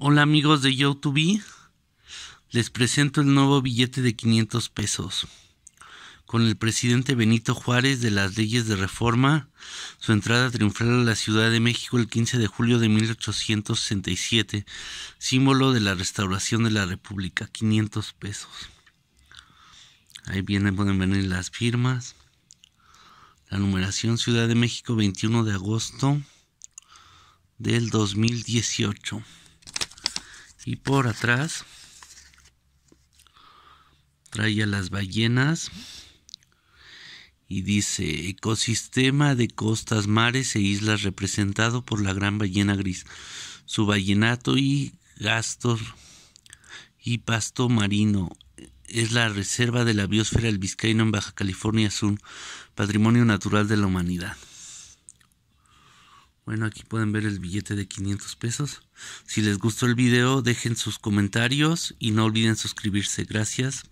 Hola amigos de YouTube, les presento el nuevo billete de 500 pesos con el presidente Benito Juárez de las leyes de reforma, su entrada triunfal a la Ciudad de México el 15 de julio de 1867, símbolo de la restauración de la República, 500 pesos. Ahí vienen, pueden venir las firmas. La numeración Ciudad de México 21 de agosto del 2018 y por atrás trae a las ballenas y dice ecosistema de costas, mares e islas representado por la gran ballena gris, su ballenato y gastos y pasto marino. Es la reserva de la biosfera del Vizcaíno en Baja California un patrimonio natural de la humanidad. Bueno, aquí pueden ver el billete de 500 pesos. Si les gustó el video, dejen sus comentarios y no olviden suscribirse. Gracias.